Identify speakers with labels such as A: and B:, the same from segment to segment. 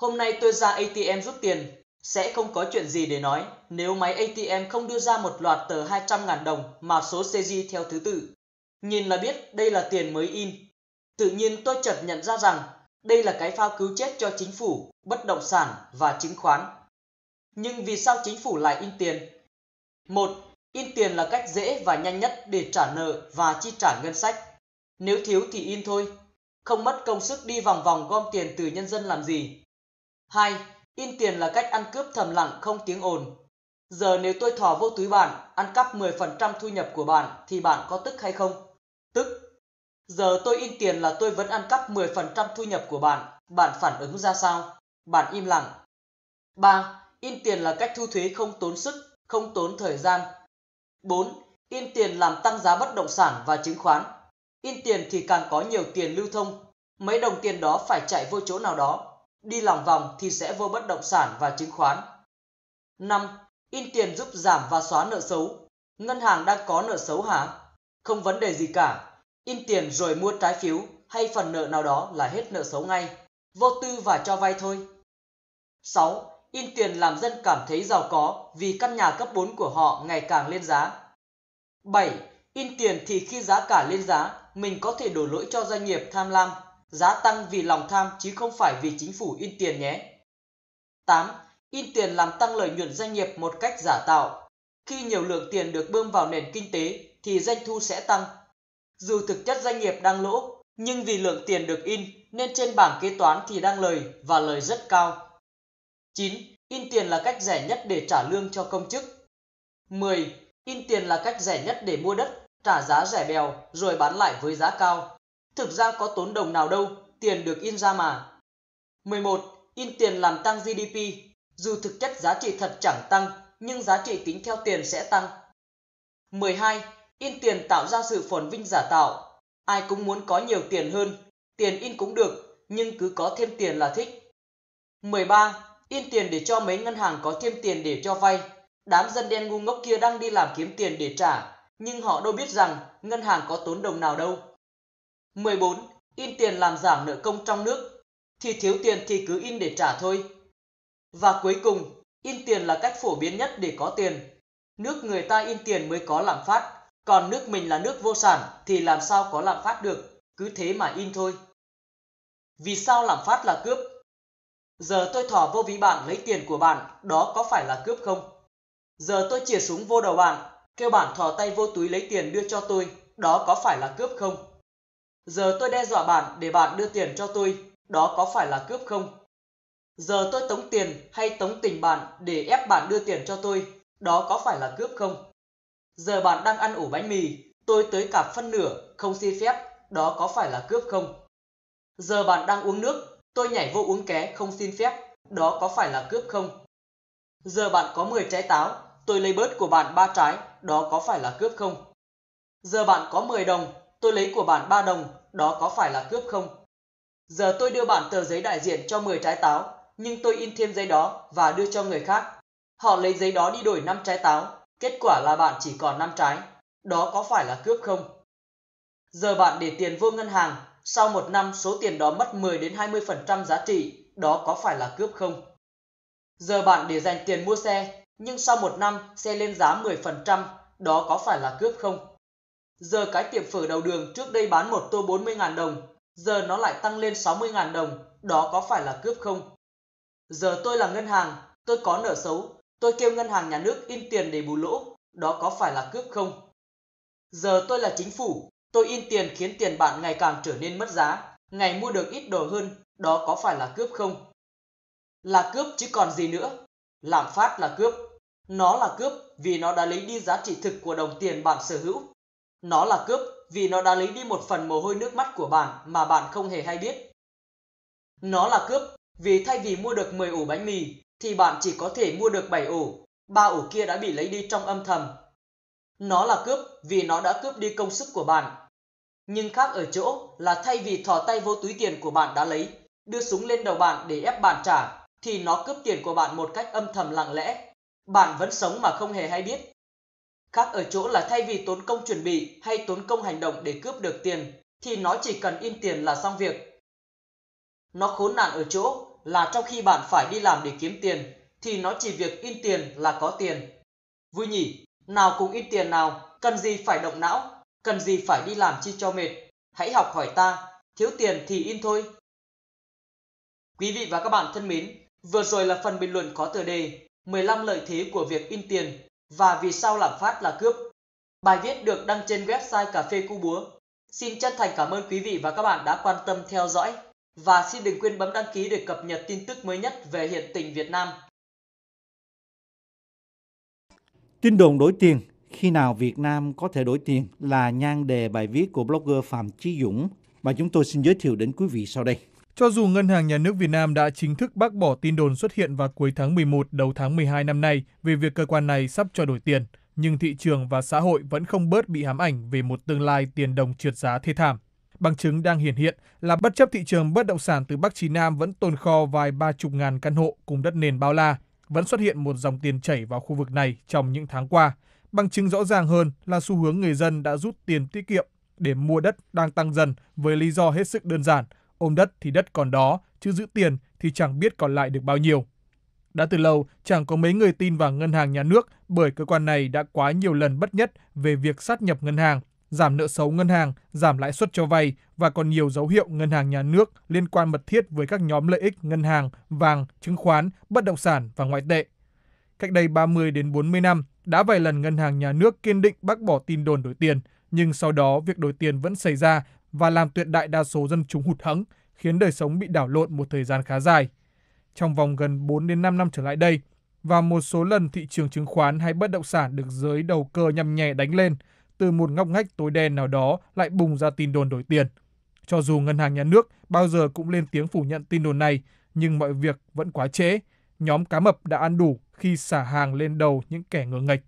A: Hôm nay tôi ra ATM rút tiền, sẽ không có chuyện gì để nói nếu máy ATM không đưa ra một loạt tờ 200.000 đồng mà số CG theo thứ tự. Nhìn là biết đây là tiền mới in. Tự nhiên tôi chợt nhận ra rằng đây là cái phao cứu chết cho chính phủ, bất động sản và chứng khoán. Nhưng vì sao chính phủ lại in tiền? Một, in tiền là cách dễ và nhanh nhất để trả nợ và chi trả ngân sách. Nếu thiếu thì in thôi, không mất công sức đi vòng vòng gom tiền từ nhân dân làm gì 2. In tiền là cách ăn cướp thầm lặng không tiếng ồn. Giờ nếu tôi thò vô túi bạn, ăn cắp 10% thu nhập của bạn thì bạn có tức hay không? Tức. Giờ tôi in tiền là tôi vẫn ăn cắp 10% thu nhập của bạn, bạn phản ứng ra sao? Bạn im lặng. 3. In tiền là cách thu thuế không tốn sức, không tốn thời gian. 4. In tiền làm tăng giá bất động sản và chứng khoán. In tiền thì càng có nhiều tiền lưu thông, mấy đồng tiền đó phải chạy vô chỗ nào đó Đi lòng vòng thì sẽ vô bất động sản và chứng khoán. 5. In tiền giúp giảm và xóa nợ xấu. Ngân hàng đang có nợ xấu hả? Không vấn đề gì cả. In tiền rồi mua trái phiếu hay phần nợ nào đó là hết nợ xấu ngay. Vô tư và cho vay thôi. 6. In tiền làm dân cảm thấy giàu có vì căn nhà cấp 4 của họ ngày càng lên giá. 7. In tiền thì khi giá cả lên giá, mình có thể đổ lỗi cho doanh nghiệp tham lam Giá tăng vì lòng tham chứ không phải vì chính phủ in tiền nhé. 8. In tiền làm tăng lợi nhuận doanh nghiệp một cách giả tạo. Khi nhiều lượng tiền được bơm vào nền kinh tế thì doanh thu sẽ tăng. Dù thực chất doanh nghiệp đang lỗ, nhưng vì lượng tiền được in nên trên bảng kế toán thì đang lời và lời rất cao. 9. In tiền là cách rẻ nhất để trả lương cho công chức. 10. In tiền là cách rẻ nhất để mua đất, trả giá rẻ bèo rồi bán lại với giá cao. Thực ra có tốn đồng nào đâu, tiền được in ra mà. 11. In tiền làm tăng GDP. Dù thực chất giá trị thật chẳng tăng, nhưng giá trị tính theo tiền sẽ tăng. 12. In tiền tạo ra sự phồn vinh giả tạo. Ai cũng muốn có nhiều tiền hơn, tiền in cũng được, nhưng cứ có thêm tiền là thích. 13. In tiền để cho mấy ngân hàng có thêm tiền để cho vay. Đám dân đen ngu ngốc kia đang đi làm kiếm tiền để trả, nhưng họ đâu biết rằng ngân hàng có tốn đồng nào đâu. 14. In tiền làm giảm nợ công trong nước. Thì thiếu tiền thì cứ in để trả thôi. Và cuối cùng, in tiền là cách phổ biến nhất để có tiền. Nước người ta in tiền mới có lạm phát, còn nước mình là nước vô sản thì làm sao có lạm phát được, cứ thế mà in thôi. Vì sao lạm phát là cướp? Giờ tôi thỏ vô ví bạn lấy tiền của bạn, đó có phải là cướp không? Giờ tôi chìa súng vô đầu bạn, kêu bạn thò tay vô túi lấy tiền đưa cho tôi, đó có phải là cướp không? Giờ tôi đe dọa bạn để bạn đưa tiền cho tôi, đó có phải là cướp không? Giờ tôi tống tiền hay tống tình bạn để ép bạn đưa tiền cho tôi, đó có phải là cướp không? Giờ bạn đang ăn ủ bánh mì, tôi tới cả phân nửa, không xin phép, đó có phải là cướp không? Giờ bạn đang uống nước, tôi nhảy vô uống ké không xin phép, đó có phải là cướp không? Giờ bạn có 10 trái táo, tôi lấy bớt của bạn ba trái, đó có phải là cướp không? Giờ bạn có 10 đồng, tôi lấy của bạn 3 đồng, đó có phải là cướp không? Giờ tôi đưa bản tờ giấy đại diện cho 10 trái táo, nhưng tôi in thêm giấy đó và đưa cho người khác. Họ lấy giấy đó đi đổi 5 trái táo, kết quả là bạn chỉ còn 5 trái. Đó có phải là cướp không? Giờ bạn để tiền vô ngân hàng, sau một năm số tiền đó mất 10 đến 20% giá trị, đó có phải là cướp không? Giờ bạn để dành tiền mua xe, nhưng sau một năm xe lên giá 10%, đó có phải là cướp không? Giờ cái tiệm phở đầu đường trước đây bán một tô 40.000 đồng, giờ nó lại tăng lên 60.000 đồng, đó có phải là cướp không? Giờ tôi là ngân hàng, tôi có nợ xấu, tôi kêu ngân hàng nhà nước in tiền để bù lỗ, đó có phải là cướp không? Giờ tôi là chính phủ, tôi in tiền khiến tiền bạn ngày càng trở nên mất giá, ngày mua được ít đồ hơn, đó có phải là cướp không? Là cướp chứ còn gì nữa, lạm phát là cướp, nó là cướp vì nó đã lấy đi giá trị thực của đồng tiền bạn sở hữu nó là cướp vì nó đã lấy đi một phần mồ hôi nước mắt của bạn mà bạn không hề hay biết nó là cướp vì thay vì mua được 10 ổ bánh mì thì bạn chỉ có thể mua được 7 ổ ba ổ kia đã bị lấy đi trong âm thầm nó là cướp vì nó đã cướp đi công sức của bạn nhưng khác ở chỗ là thay vì thò tay vô túi tiền của bạn đã lấy đưa súng lên đầu bạn để ép bạn trả thì nó cướp tiền của bạn một cách âm thầm lặng lẽ bạn vẫn sống mà không hề hay biết Khác ở chỗ là thay vì tốn công chuẩn bị hay tốn công hành động để cướp được tiền, thì nó chỉ cần in tiền là xong việc. Nó khốn nạn ở chỗ là trong khi bạn phải đi làm để kiếm tiền, thì nó chỉ việc in tiền là có tiền. Vui nhỉ, nào cũng in tiền nào, cần gì phải động não, cần gì phải đi làm chi cho mệt. Hãy học hỏi ta, thiếu tiền thì in thôi. Quý vị và các bạn thân mến, vừa rồi là phần bình luận có tựa đề 15 lợi thế của việc in tiền và vì sao làm phát là cướp. Bài viết được đăng trên website Cà phê Cu Búa. Xin chân thành cảm ơn quý vị và các bạn đã quan tâm theo dõi và xin đừng quên bấm đăng ký để cập nhật tin tức mới nhất về hiện tình Việt Nam.
B: Tin đồn đổi tiền khi nào Việt Nam có thể đổi tiền là nhan đề bài viết của blogger Phạm Chí Dũng mà chúng tôi xin giới thiệu đến quý vị sau đây. Cho dù Ngân hàng Nhà nước Việt Nam đã chính thức bác bỏ tin đồn xuất hiện vào cuối tháng 11 đầu tháng 12 năm nay về việc cơ quan này sắp cho đổi tiền, nhưng thị trường và xã hội vẫn không bớt bị hám ảnh về một tương lai tiền đồng trượt giá thê thảm. Bằng chứng đang hiển hiện là bất chấp thị trường bất động sản từ Bắc chí Nam vẫn tồn kho vài ba chục ngàn căn hộ cùng đất nền bao la, vẫn xuất hiện một dòng tiền chảy vào khu vực này trong những tháng qua. Bằng chứng rõ ràng hơn là xu hướng người dân đã rút tiền tiết kiệm để mua đất đang tăng dần với lý do hết sức đơn giản – ôm đất thì đất còn đó, chứ giữ tiền thì chẳng biết còn lại được bao nhiêu. Đã từ lâu, chẳng có mấy người tin vào ngân hàng nhà nước bởi cơ quan này đã quá nhiều lần bất nhất về việc sát nhập ngân hàng, giảm nợ xấu ngân hàng, giảm lãi suất cho vay và còn nhiều dấu hiệu ngân hàng nhà nước liên quan mật thiết với các nhóm lợi ích ngân hàng, vàng, chứng khoán, bất động sản và ngoại tệ. Cách đây 30 đến 40 năm, đã vài lần ngân hàng nhà nước kiên định bác bỏ tin đồn đổi tiền, nhưng sau đó việc đổi tiền vẫn xảy ra và làm tuyệt đại đa số dân chúng hụt hẫng, khiến đời sống bị đảo lộn một thời gian khá dài. Trong vòng gần 4 đến 5 năm trở lại đây, và một số lần thị trường chứng khoán hay bất động sản được giới đầu cơ nhằm nhẹ đánh lên, từ một ngóc ngách tối đen nào đó lại bùng ra tin đồn đổi tiền. Cho dù ngân hàng nhà nước bao giờ cũng lên tiếng phủ nhận tin đồn này, nhưng mọi việc vẫn quá trễ. Nhóm cá mập đã ăn đủ khi xả hàng lên đầu những kẻ ngờ nghệch.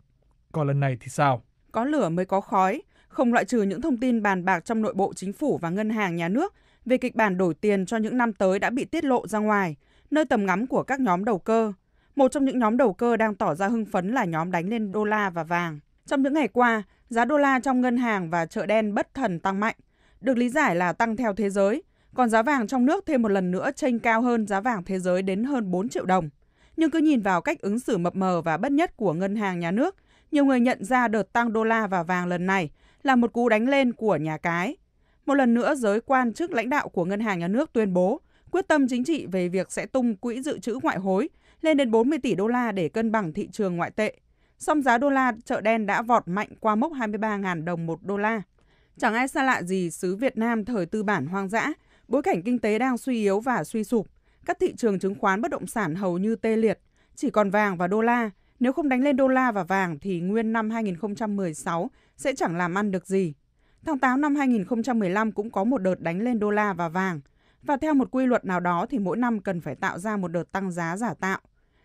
B: Còn lần này thì sao?
C: Có lửa mới có khói không loại trừ những thông tin bàn bạc trong nội bộ chính phủ và ngân hàng nhà nước về kịch bản đổi tiền cho những năm tới đã bị tiết lộ ra ngoài, nơi tầm ngắm của các nhóm đầu cơ. Một trong những nhóm đầu cơ đang tỏ ra hưng phấn là nhóm đánh lên đô la và vàng. Trong những ngày qua, giá đô la trong ngân hàng và chợ đen bất thần tăng mạnh, được lý giải là tăng theo thế giới, còn giá vàng trong nước thêm một lần nữa chênh cao hơn giá vàng thế giới đến hơn 4 triệu đồng. Nhưng cứ nhìn vào cách ứng xử mập mờ và bất nhất của ngân hàng nhà nước, nhiều người nhận ra đợt tăng đô la và vàng lần này là một cú đánh lên của nhà cái. Một lần nữa, giới quan chức lãnh đạo của Ngân hàng Nhà nước tuyên bố quyết tâm chính trị về việc sẽ tung quỹ dự trữ ngoại hối lên đến 40 tỷ đô la để cân bằng thị trường ngoại tệ. Song giá đô la chợ đen đã vọt mạnh qua mốc 23.000 đồng một đô la. Chẳng ai xa lạ gì xứ Việt Nam thời tư bản hoang dã, bối cảnh kinh tế đang suy yếu và suy sụp, các thị trường chứng khoán bất động sản hầu như tê liệt, chỉ còn vàng và đô la. Nếu không đánh lên đô la và vàng thì nguyên năm 2016 sẽ chẳng làm ăn được gì. Tháng 8 năm 2015 cũng có một đợt đánh lên đô la và vàng, và theo một quy luật nào đó thì mỗi năm cần phải tạo ra một đợt tăng giá giả tạo.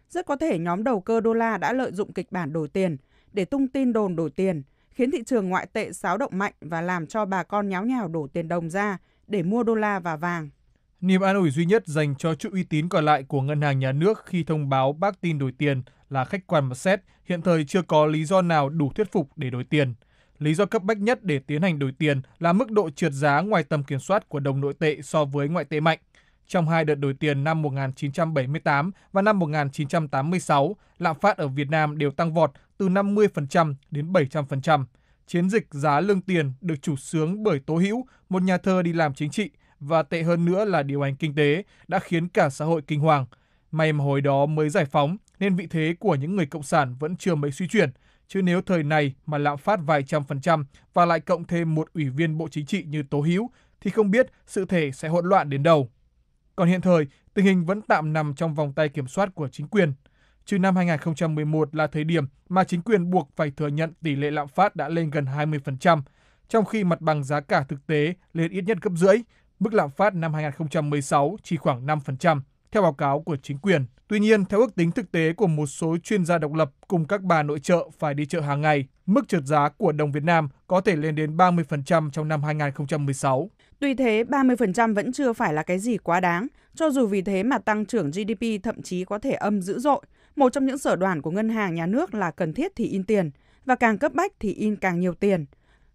C: Rất có thể nhóm đầu cơ đô la đã lợi dụng kịch bản đổi tiền để tung tin đồn đổi tiền, khiến thị trường ngoại tệ xáo động mạnh và làm cho bà con nháo nhào đổ tiền đồng ra để mua đô la và vàng.
B: Niềm an ủi duy nhất dành cho chút uy tín còn lại của ngân hàng nhà nước khi thông báo bác tin đổi tiền là khách quan mà xét, hiện thời chưa có lý do nào đủ thuyết phục để đổi tiền lý do cấp bách nhất để tiến hành đổi tiền là mức độ trượt giá ngoài tầm kiểm soát của đồng nội tệ so với ngoại tệ mạnh. Trong hai đợt đổi tiền năm 1978 và năm 1986, lạm phát ở Việt Nam đều tăng vọt từ 50% đến 700%. Chiến dịch giá lương tiền được chủ sướng bởi Tố Hữu, một nhà thơ đi làm chính trị, và tệ hơn nữa là điều hành kinh tế đã khiến cả xã hội kinh hoàng. May mà hồi đó mới giải phóng nên vị thế của những người cộng sản vẫn chưa mấy suy chuyển – chứ nếu thời này mà lạm phát vài trăm phần trăm và lại cộng thêm một ủy viên Bộ Chính trị như Tố Hữu thì không biết sự thể sẽ hỗn loạn đến đâu. Còn hiện thời, tình hình vẫn tạm nằm trong vòng tay kiểm soát của chính quyền. Trừ năm 2011 là thời điểm mà chính quyền buộc phải thừa nhận tỷ lệ lạm phát đã lên gần 20%, trong khi mặt bằng giá cả thực tế lên ít nhất gấp rưỡi, mức lạm phát năm 2016 chỉ khoảng 5% theo báo cáo của chính quyền. Tuy nhiên, theo ước tính thực tế của một số chuyên gia độc lập cùng các bà nội trợ phải đi chợ hàng ngày, mức trượt giá của đồng Việt Nam có thể lên đến 30% trong năm 2016.
C: Tuy thế, 30% vẫn chưa phải là cái gì quá đáng, cho dù vì thế mà tăng trưởng GDP thậm chí có thể âm dữ dội. Một trong những sở đoàn của ngân hàng nhà nước là cần thiết thì in tiền, và càng cấp bách thì in càng nhiều tiền.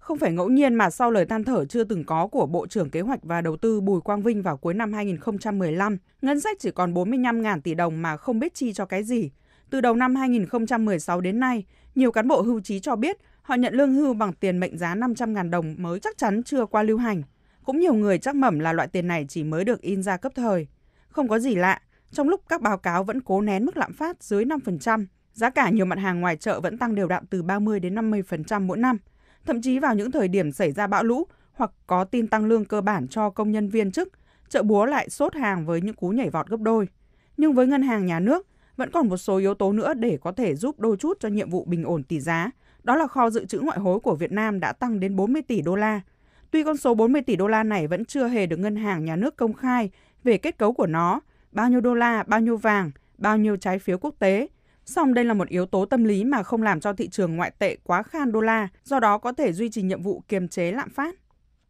C: Không phải ngẫu nhiên mà sau lời than thở chưa từng có của Bộ trưởng Kế hoạch và Đầu tư Bùi Quang Vinh vào cuối năm 2015, ngân sách chỉ còn 45.000 tỷ đồng mà không biết chi cho cái gì. Từ đầu năm 2016 đến nay, nhiều cán bộ hưu trí cho biết họ nhận lương hưu bằng tiền mệnh giá 500.000 đồng mới chắc chắn chưa qua lưu hành. Cũng nhiều người chắc mẩm là loại tiền này chỉ mới được in ra cấp thời. Không có gì lạ, trong lúc các báo cáo vẫn cố nén mức lạm phát dưới 5%, giá cả nhiều mặt hàng ngoài chợ vẫn tăng đều đặn từ 30 đến 50% mỗi năm – thậm chí vào những thời điểm xảy ra bão lũ hoặc có tin tăng lương cơ bản cho công nhân viên chức, chợ búa lại sốt hàng với những cú nhảy vọt gấp đôi. Nhưng với ngân hàng nhà nước, vẫn còn một số yếu tố nữa để có thể giúp đôi chút cho nhiệm vụ bình ổn tỷ giá. Đó là kho dự trữ ngoại hối của Việt Nam đã tăng đến 40 tỷ đô la. Tuy con số 40 tỷ đô la này vẫn chưa hề được ngân hàng nhà nước công khai về kết cấu của nó, bao nhiêu đô la, bao nhiêu vàng, bao nhiêu trái phiếu quốc tế, Song đây là một yếu tố tâm lý mà không làm cho thị trường ngoại tệ quá khan đô la, do đó có thể duy trì nhiệm vụ kiềm chế lạm phát.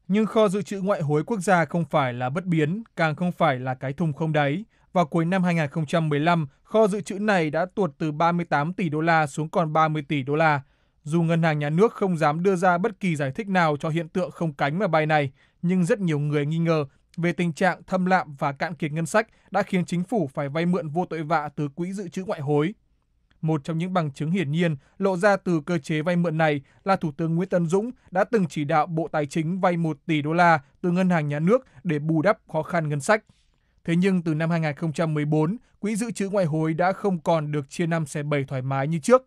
B: Nhưng kho dự trữ ngoại hối quốc gia không phải là bất biến, càng không phải là cái thùng không đáy. Vào cuối năm 2015, kho dự trữ này đã tuột từ 38 tỷ đô la xuống còn 30 tỷ đô la. Dù ngân hàng nhà nước không dám đưa ra bất kỳ giải thích nào cho hiện tượng không cánh mà bay này, nhưng rất nhiều người nghi ngờ về tình trạng thâm lạm và cạn kiệt ngân sách đã khiến chính phủ phải vay mượn vô tội vạ từ quỹ dự trữ ngoại hối. Một trong những bằng chứng hiển nhiên lộ ra từ cơ chế vay mượn này là Thủ tướng Nguyễn Tân Dũng đã từng chỉ đạo Bộ Tài chính vay 1 tỷ đô la từ ngân hàng nhà nước để bù đắp khó khăn ngân sách. Thế nhưng từ năm 2014, quỹ dự trữ ngoại hối đã không còn được chia năm xẻ bảy thoải mái như trước.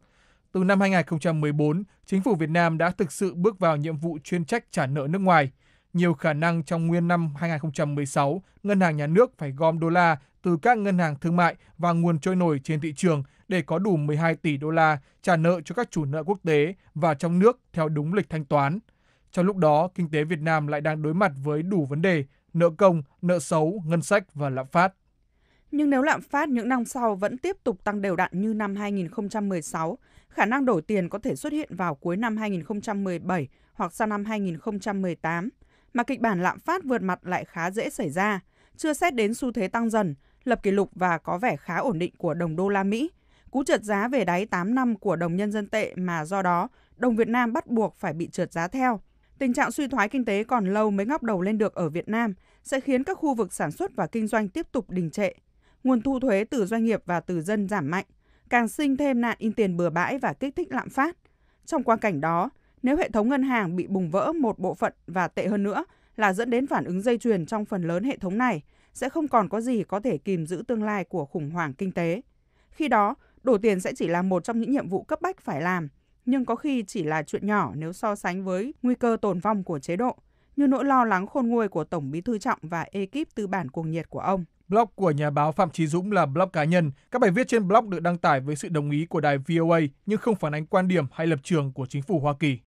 B: Từ năm 2014, chính phủ Việt Nam đã thực sự bước vào nhiệm vụ chuyên trách trả nợ nước ngoài. Nhiều khả năng trong nguyên năm 2016, ngân hàng nhà nước phải gom đô la từ các ngân hàng thương mại và nguồn trôi nổi trên thị trường để có đủ 12 tỷ đô la trả nợ cho các chủ nợ quốc tế và trong nước theo đúng lịch thanh toán. Trong lúc đó, kinh tế Việt Nam lại đang đối mặt với đủ vấn đề nợ công, nợ xấu, ngân sách và lạm phát. Nhưng nếu lạm phát
C: những năm sau vẫn tiếp tục tăng đều đặn như năm 2016, khả năng đổi tiền có thể xuất hiện vào cuối năm 2017 hoặc sang năm 2018, mà kịch bản lạm phát vượt mặt lại khá dễ xảy ra, chưa xét đến xu thế tăng dần, lập kỷ lục và có vẻ khá ổn định của đồng đô la Mỹ. Cú trượt giá về đáy 8 năm của đồng nhân dân tệ mà do đó đồng Việt Nam bắt buộc phải bị trượt giá theo. Tình trạng suy thoái kinh tế còn lâu mới ngóc đầu lên được ở Việt Nam sẽ khiến các khu vực sản xuất và kinh doanh tiếp tục đình trệ. Nguồn thu thuế từ doanh nghiệp và từ dân giảm mạnh, càng sinh thêm nạn in tiền bừa bãi và kích thích lạm phát. Trong quan cảnh đó, nếu hệ thống ngân hàng bị bùng vỡ một bộ phận và tệ hơn nữa là dẫn đến phản ứng dây chuyền trong phần lớn hệ thống này – sẽ không còn có gì có thể kìm giữ tương lai của khủng hoảng kinh tế. Khi đó, đổ tiền sẽ chỉ là một trong những nhiệm vụ cấp bách phải làm, nhưng có khi chỉ là chuyện nhỏ nếu so sánh với nguy cơ tồn vong của chế độ, như nỗi lo lắng khôn nguôi
B: của Tổng Bí thư Trọng và ekip tư bản cuồng nhiệt của ông. Blog của nhà báo Phạm Trí Dũng là blog cá nhân. Các bài viết trên blog được đăng tải với sự đồng ý của đài VOA nhưng không phản ánh quan điểm hay lập trường của chính phủ Hoa Kỳ.